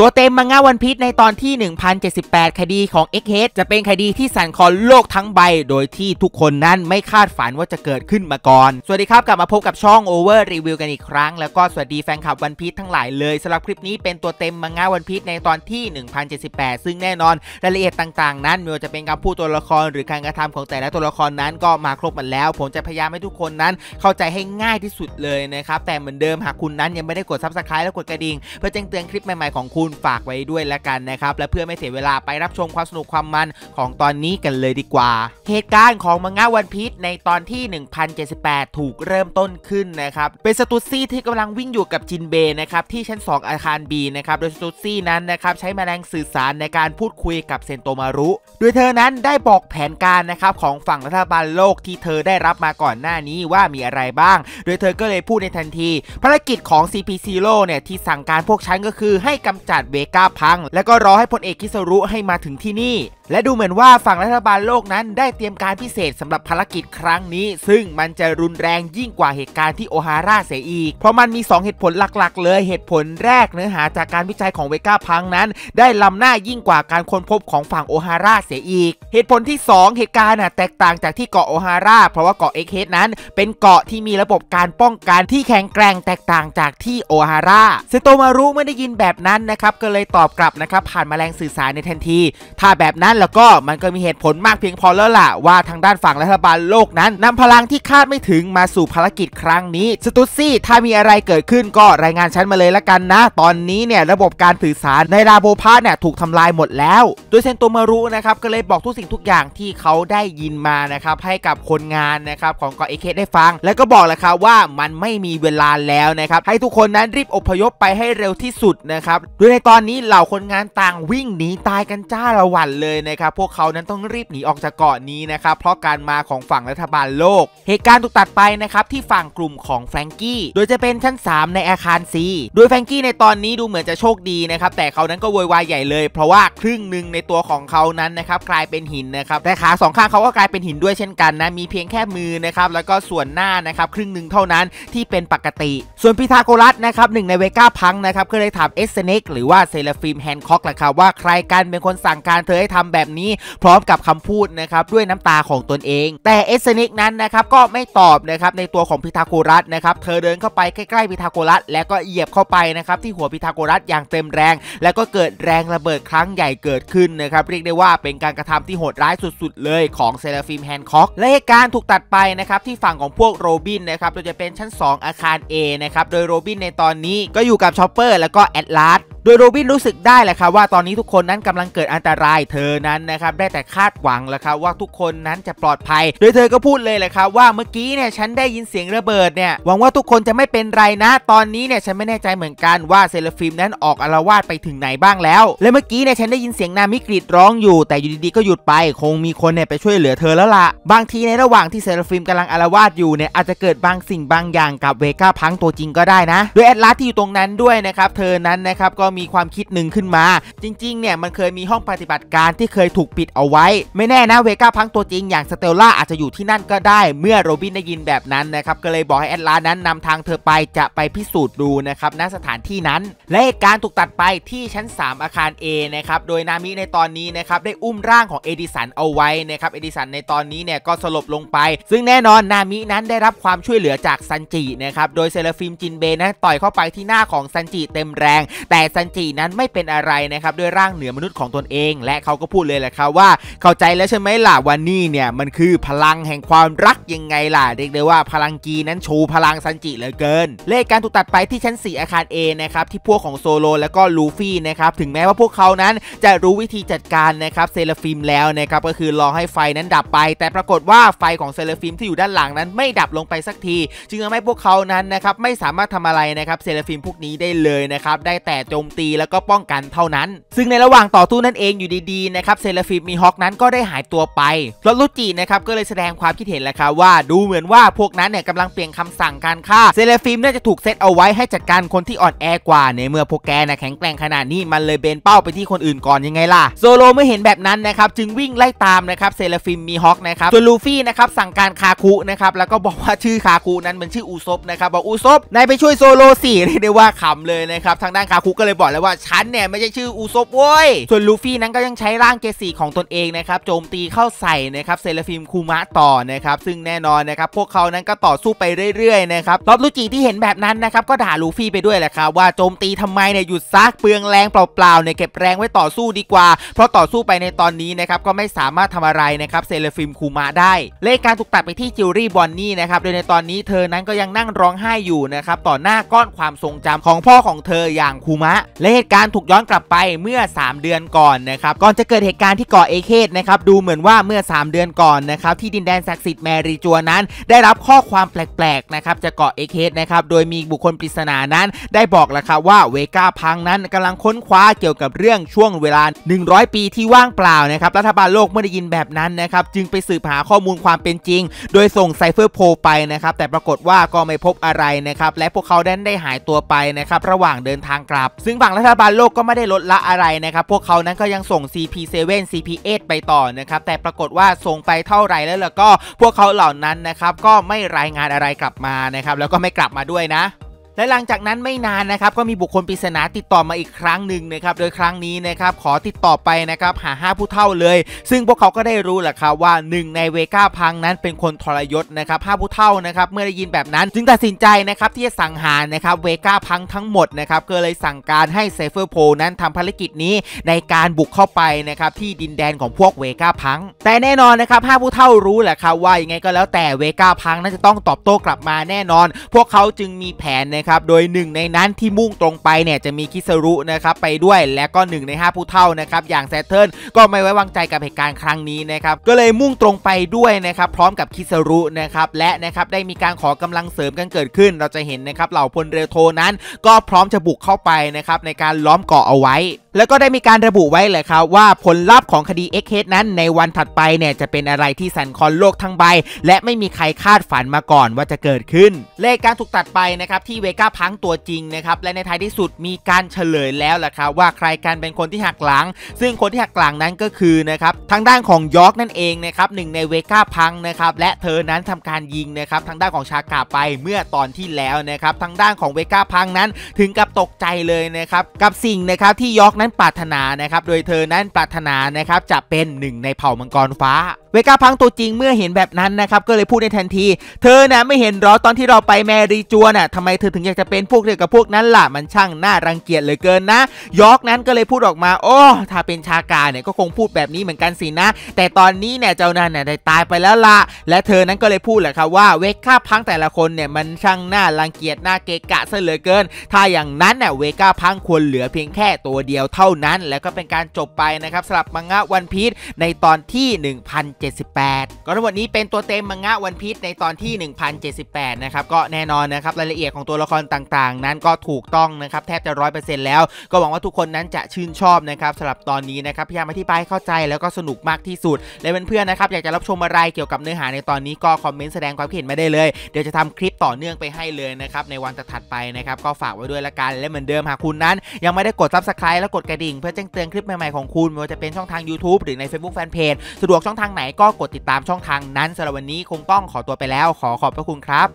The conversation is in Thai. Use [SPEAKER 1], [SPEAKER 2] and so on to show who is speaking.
[SPEAKER 1] ตัวเต็มมังงะวันพีชในตอนที่ 1078คดีของ x ดจะเป็นคดีที่สั่นคลอนโลกทั้งใบ โดยที่ทุกคนนั้นไม่คาดฝันว่าจะเกิดขึ้นมาก่อน สวัสดีครับกลับ มาพบกับช่อง Over Review กันอีกครั้ง แล้วก็สวัสดีแฟนคลับวันพีชทั้งหลายเลยสำหรับคลิปนี้เป็นตัวเต็มมังงะวันพีชในตอนที่ 1078 ซึ่งแน่นอนรายละเอียดต่าง ๆนั้นไม่ว่าจะเป็นการพูดตัวละครหรือการกระทำของแต่ละตัวละครนั้นก็มาครบหมดแล้ว ผมจะพยายามให้ทุกคนนั้น เข้าใจให้ง่ายที่สุดเลยนะครับแต่เหมือนเดิมหากคุณนั้นยังไม่ได้กดซับสไครต์และกดกระดิ่งเพื่อแจ้งเตือนคลิปใหม่ๆของคุณลฝากไว้ด้วยละกันนะครับ และเพื่อไม่เสียเวลาไปรับชมความสนุกความมันของตอนนี้กันเลยดีกว่าเหตุการณ์ของมังงะวันพีชในตอนที่ 1078 ถูกเริ่มต้นขึ้นนะครับ เป็นสตูซี่ที่กำลังวิ่งอยู่กับจินเบนะครับ ที่ชั้น2 อาคาร B นะครับ โดยสตูซี่นั้นนะครับ ใช้แมลงสื่อสารในการพูดคุยกับเซนโตมารุโดยเธอนั้นได้บอกแผนการนะครับของฝั่งรัฐบาลโลกที่เธอได้รับมาก่อนหน้านี้ว่ามีอะไรบ้าง โดยเธอก็เลยพูดในทันที ภารกิจของ CP z โ r เนี่ยที่สั่งการพวกฉันก็คือให้กำจัดาศเวกาพัง และก็รอให้พลเอกคิสรุให้มาถึงที่นี่และดูเหมือนว่าฝั่งรัฐบาลโลกนั้นได้เตรียมการพิเศษสำหรับภารกิจครั้งนี้ ซึ่งมันจะรุนแรงยิ่งกว่าเหตุการณ์ที่โอฮาร่าเสียอีก เพราะมันมี 2 เหตุผลหลักๆเลยเหตุผลแรกเนื้อหาจากการวิจัยของเวก้าพังนั้นได้ล้าหน้ายิ่งกว่าการค้นพบของฝั่งโอฮาร่าเสียอีก เหตุผลที่ 2 เหตุการณ์แตกต่างจากที่เกาะโอฮาร่าเพราะว่าเกาะเอเคสนั้น เป็นเกาะที่มีระบบการป้องกันที่แข็งแกร่งแตกต่างจากที่โอฮาร่าเซโตมารุไม่ได้ยินแบบนั้นนะครับก็เลยตอบกลับนะครับ ผ่านแมลงสื่อสารในทันที ถ้าแบบนั้น้นแล้วก็มันก็มีเหตุผลมากเพียงพอแล้วล่ะว่าทางด้านฝั่งรัฐบาลโลกนั้น นำพลังที่คาดไม่ถึงมาสู่ภารกิจครั้งนี้ สตุซี่ถ้ามีอะไรเกิดขึ้นก็รายงานฉันมาเลยละกันนะ ตอนนี้เนี่ยระบบการสื่อสารในลาโบพาเนี่ยถูกทำลายหมดแล้ว โดยเซนตัตมารุนะครับ ก็เลยบอกทุกสิ่งทุกอย่างที่เขาได้ยินมานะครับ ให้กับคนงานนะครับของกอเอเคได้ฟัง แล้วก็บอกแลลวครับว่ามันไม่มีเวลาแล้วนะครับให้ทุกคนนั้นรีบอพยพไปให้เร็วที่สุดนะครับโดยในตอนนี้เหล่าคนงานต่างวิ่งหนีตายกันจ้าละวันเลยนะครับพวกเขานั้นต้องรีบหนีออกจากเกาะนี้นะครับเพราะการมาของฝั่งรัฐบาลโลก เหตุการณ์ถูกตัดไปนะครับที่ฝั่งกลุ่มของแฟรงกี้ โดยจะเป็นชั้น 3 ในอาคาร C โดยแฟรงกี้ในตอนนี้ดูเหมือนจะโชคดีนะครับแต่เขานั้นก็โวยวายใหญ่เลย เพราะว่าครึ่งหนึ่งในตัวของเขานั้นนะครับกลายเป็นหินนะครับแต่ขาสองข้างเขาก็กลายเป็นหินด้วยเช่นกันนะมีเพียงแค่มือนะครับแล้วก็ส่วนหน้านะครับครึ่งหนึ่งเท่านั้นที่เป็นปกติ ส่วนพิทาโกรัสนะครับหนึ่งในเวก้าพังนะครับก็เลยถามเอสเซเนกหรือว่าเซเลฟิมแฮนคอกแหละครับว่าใครกันเป็นคนสั่งการเธอให้ทำแบบนี้ พร้อมกับคำพูดนะครับด้วยน้ำตาของตนเอง แต่เอสเนิกนั้นนะครับก็ไม่ตอบนะครับในตัวของพิทาโกรัสนะครับเธอเดินเข้าไปใกล้ ๆพิทาโกรัส แล้วก็เหยียบเข้าไปนะครับ ที่หัวพิทาโกรัส อย่างเต็มแรง แล้วก็เกิดแรงระเบิดครั้งใหญ่เกิดขึ้นนะครับเรียกได้ว่าเป็นการกระทำที่โหดร้ายสุด ๆ เลยของเซเลฟิมแฮนค็อกและเหตุการณ์ถูกตัดไปนะครับที่ฝั่งของพวกโรบินนะครับโดยจะเป็นชั้น 2 อาคาร A นะครับโดยโรบินในตอนนี้ก็อยู่กับชอปเปอร์แล้วก็แอดลารดโดยโรบินรู้สึกได้แหละครับว่าตอนนี้ทุกคนนั้นกำลังเกิดอันตรายเธอนั้นนะครับได้แต่คาดหวังแหละครับว่าทุกคนนั้นจะปลอดภัย โดยเธอ ก็พูดเลยแหละครับว่าเมื่อกี้เนี่ยฉันได้ยินเสียงระเบิดเนี่ยหวังว่าทุกคนจะไม่เป็นไรนะตอนนี้เนี่ยฉันไม่แน่ใจเหมือนกันว่าเซเลฟิมนั้นออกอารวาสไปถึงไหนบ้างแล้ว และเมื่อกี้เนี่ยฉันได้ยินเสียงนามิกริดร้องอยู่แต่อยู่ดีๆก็หยุดไปคงมีคนเนี่ยไปช่วยเหลือเธอแล้วละ่ะ บางทีในระหว่างที่เซเลฟิมกำลังอารวาสอยู่เนี่ยอาจจะเกิดบางสิ่งบางอย่างกับเวก้าพังตัวจริงก็ได้นะโดยแอดลาสที่อยู่ตรงนั้นด้วยนะครับเธอนั้นนะครับก็มีความคิดหนึ่งขึ้นมาจริงๆ เนี่ยมันเคยมีห้องปฏิบัติการที่เคยถูกปิดเอาไว้ ไม่แน่นะเวก้าพังตัวจริงอย่างสเตลล่าอาจจะอยู่ที่นั่นก็ได้ เมื่อโรบินได้ยินแบบนั้นนะครับก็เลยบอกให้แอดลานั้นนำทางเธอไปจะไปพิสูจน์ดูนะครับณสถานที่นั้น และเหตุการณ์ถูกตัดไปที่ชั้น 3 อาคาร A นะครับ โดยนามิในตอนนี้นะครับได้อุ้มร่างของเอดิสันเอาไว้นะครับเอดิสันในตอนนี้เนี่ยก็สลบลงไป ซึ่งแน่นอนนามินั้นได้รับความช่วยเหลือจากซันจินะครับโดยเซเลฟิมจินเบนะต่อยเข้าไปที่หน้าของซันจิเต็มแรง แต่ซันจินั้นไม่เป็นอะไรนะครับ ด้วยร่างเหนือมนุษย์ของตนเอง และเขาก็พูดเลยแหละครับว่าเข้าใจแล้วใช่ไหมล่ะวันนี้เนี่ยมันคือพลังแห่งความรักยังไงล่ะเรียกได้ว่าพลังกีนั้นโชว์พลังซันจิเหลือเกิน เลขการถูกตัดไปที่ชั้น 4 อาคาร A นะครับที่พวกของ โซโลและก็ลูฟี่นะครับถึงแม้ว่าพวกเขานั้นจะรู้วิธีจัดการนะครับเซเลฟิมแล้วนะครับก็คือรอให้ไฟนั้นดับไปแต่ปรากฏว่าไฟของเซเลฟิมที่อยู่ด้านหลังนั้นไม่ดับลงไปสักที จึงทำให้พวกเขานั้นนะครับไม่สามารถทำอะไรนะครับเซเลฟิมพวกนี้ได้เลยนะครับได้แต่จมตีแล้วก็ป้องกันเท่านั้น ซึ่งในระหว่างต่อสู้นั่นเองอยู่ดีๆนะครับเซเลฟิมมีฮอกนั้นก็ได้หายตัวไปล้วลุจินะครับก็เลยแสดงความคิดเห็นแหละครับว่าดูเหมือนว่าพวกนั้นเนี่ยกำลังเปลี่ยนคำสั่งการฆ่าเซเลฟิมน่าจะถูกเซตเอาไว้ให้จัดการคนที่อ่อนแอกว่า ในเมื่อพวกแกนะแข็งแกร่งขนาดนี้มันเลยเบนเป้าไปที่คนอื่นก่อนยังไงล่ะโซโลเมื่อเห็นแบบนั้นนะครับจึงวิ่งไล่ตามนะครับเซเลฟิมมีฮอกนะครับส่วนลูฟี่นะครับสั่งการคาคุนะครับแล้วก็บอกว่าชื่อคาคุนั้นมันชื่ออูซบนะครับบอกอูซบนายไปช่วยโซโลสี่เรียกได้ว่าขำเลยนะครับทางด้านคาคุก็เลยบ่อนแล้วว่าฉันเนี่ยไม่ใช่ชื่ออูซบเว้ย ส่วนลูฟี่นั้นก็ยังใช้ร่างเกสีของตนเองนะครับโจมตีเข้าใส่นะครับเซเลฟิมคูมะต่อนะครับ ซึ่งแน่นอนนะครับพวกเขานั้นก็ต่อสู้ไปเรื่อยๆนะครับลอบลูจีที่เห็นแบบนั้นนะครับ ก็ด่าลูฟี่ไปด้วยแหละครับว่าโจมตีทำไมเนี่ยหยุดซักเปลืองแรงเปล่าๆเนี่ยเก็บแรงไว้ต่อสู้ดีกว่า เพราะต่อสู้ไปในตอนนี้นะครับก็ไม่สามารถทำอะไรนะครับเซเลฟิมคูมะได้ เลขการถูกตัดไปที่จิลรี่บอนนี่นะครับโดยในตอนนี้เธอนั้นก็ยังนั่งร้องไห้อยู่นะครับต่อหน้าก้อนความทรงจำของพ่อของเธออย่างคูมะและเหตุการณ์ถูกย้อนกลับไปเมื่อ 3 เดือนก่อนนะครับก่อนจะเกิดเหตุการณ์ที่เกาะเอเคสนะครับดูเหมือนว่าเมื่อ 3 เดือนก่อนนะครับที่ดินแดนศักดิ์สิทธิ์แมรีจัวนั้นได้รับข้อความแปลกๆนะครับจะกเกาะเอเคสนะครับโดยมีบุคคลปริศนานั้น ได้บอกแล้วครับว่าเวก้าพังนั้นกำลังค้นคว้าเกี่ยวกับเรื่องช่วงเวลา 100 ปีที่ว่างเปล่านะครับรัฐบาลโลกเมื่อได้ยินแบบนั้นนะครับจึงไปสืบหาข้อมูลความเป็นจริง โดยส่งไซเฟอร์โพไปนะครับแต่ปรากฏว่าก็ไม่พบอะไรนะครับและพวกเขาได้ได้หายตัวไปนะครับระหว่างเดินทางกลับซึ่งงฝั่งรัฐบาลโลกก็ไม่ได้ลดละอะไรนะครับพวกเขานั้นก็ยังส่ง CP7 CP8 ไปต่อนะครับแต่ปรากฏว่าส่งไปเท่าไหร่แล้วแล้วก็ พวกเขาเหล่านั้นนะครับก็ไม่รายงานอะไรกลับมานะครับแล้วก็ไม่กลับมาด้วยนะและหลังจากนั้นไม่นานนะครับก็มีบุคคลปริศนาติดต่อมาอีกครั้งหนึ่งนะครับโดยครั้งนี้นะครับขอติดต่อไปนะครับหา 5 ผู้เท่าเลย ซึ่งพวกเขาก็ได้รู้แหละครับว่าหนึ่งในเวก้าพังนั้นเป็นคนทรยศนะครับห้าผู้เท่านะครับเมื่อได้ยินแบบนั้น จึงตัดสินใจนะครับที่จะสังหารนะครับเวก้าพังทั้งหมดนะครับก็เลยสั่งการให้เซเฟอร์โพนั้นทำภารกิจนี้ในการบุกเข้าไปนะครับที่ดินแดนของพวกเวก้าพังแต่แน่นอนนะครับห้าผู้เท่ารู้แหละครับว่ายังไงก็แล้วแต่เวก้าพังน่าจะต้องตอบโต้กลับมาแน่นอนพวกเขาจึงมีแผนนะครับโดย 1 ในนั้นที่มุ่งตรงไปเนี่ยจะมีคิสรุนะครับไปด้วย และก็1ใน5ผู้เท่านะครับอย่างแซตเทิลก็ไม่ไว้วางใจกับเหตุการณ์ครั้งนี้นะครับก็เลยมุ่งตรงไปด้วยนะครับพร้อมกับคิสรุนะครับและนะครับได้มีการขอกำลังเสริมกันเกิดขึ้น เราจะเห็นนะครับเหล่าพลเรือโทนั้นก็พร้อมจะบุกเข้าไปนะครับในการล้อมเกาะเอาไว้แล้วก็ได้มีการระบุไว้เลยครับว่าผลลัพธ์ของคดี x อ e นั้น ในวันถัดไปเนี่ยจะเป็นอะไรที่สั่นคลอนโลกทั้งใบ และไม่มีใครคาดฝันมาก่อนว่าจะเกิดขึ้น เลขการถูกตัดไปนะครับที่เวก้าพังตัวจริงนะครับและในท้ายที่สุดมีการเฉลยแล้วล่ะครับว่าใครกันเป็นคนที่หักหลัง ซึ่งคนที่หักหลังนั้นก็คือนะครับทางด้านของยอร์กนั่นเองนะครับหนึ่งในเวก้าพังนะครับและเธอนั้นทำการยิงนะครับทางด้านของชากาไปเมื่อตอนที่แล้วนะครับทางด้านของเวก้าพังนั้น ถึงกับตกใจเลยนะครับกับสิ่งนะครับที่ยอร์กนั้นนั้นปรารถนานะครับ โดยเธอ นั้นปรารถนานะครับ จะเป็นหนึ่งในเผ่ามังกรฟ้าเวก้าพังตัวจริงเมื่อเห็นแบบนั้นนะครับก็เลยพูดในทันที เธอนะไม่เห็นหรอตอนที่เราไปแมรีจัวน่ะทำไมเธอถึงอยากจะเป็นพวกเดียวกับพวกนั้นล่ะมันช่างน่ารังเกียจเลยเกินนะยอกนั้นก็เลยพูดออกมา โอ้ ถ้าเป็นชากาเนี่ยก็คงพูดแบบนี้เหมือนกันสินะแต่ตอนนี้เนี่ยเจ้านั่นเนี่ยได้ตายไปแล้วละและเธอนั้นก็เลยพูดแหละครับว่าเวก้าพังแต่ละคนเนี่ยมันช่างน่ารังเกียจน่าเกะกะซะเหลือเกิน ถ้าอย่างนั้นเนี่ยเวก้าพังควรเหลือเพียงแค่ตัวเดียวเท่านั้น แล้วก็เป็นการจบไปนะครับสำหรับมังงะวันพีชในตอนที่1 0 178 ก็ทั้งหมดนี้เป็นตัวเต็มมังงะวันพีชในตอนที่ 1078 นะครับก็แน่นอนนะครับรายละเอียดของตัวละครต่างๆ นั้นก็ถูกต้องนะครับแทบจะ 100%แล้ว ก็หวังว่าทุกคนนั้นจะชื่นชอบนะครับสำหรับตอนนี้นะครับพยายามอธิบายเข้าใจแล้วก็สนุกมากที่สุดและเพื่อนๆนะครับอยากจะรับชมอะไรเกี่ยวกับเนื้อหาในตอนนี้ก็คอมเมนต์แสดงความคิดเห็นมาได้เลยเดี๋ยวจะทำคลิปต่อเนื่องไปให้เลยนะครับในวันถัดไปนะครับก็ฝากไว้ด้วยละกันและเหมือนเดิมหากคุณนั้นยังไม่ได้กดซับสไครต์และกดกระดิ่งเพื่อแจ้งเตือนคลิปใหม่ๆของคุณไม่ว่าจะเป็นช่องทาง YouTube หรือใน Facebook Fanpage สะดวกช่องทางไหนก็กดติดตามช่องทางนั้น สำหรับวันนี้คงต้องขอตัวไปแล้ว ขอขอบพระคุณครับ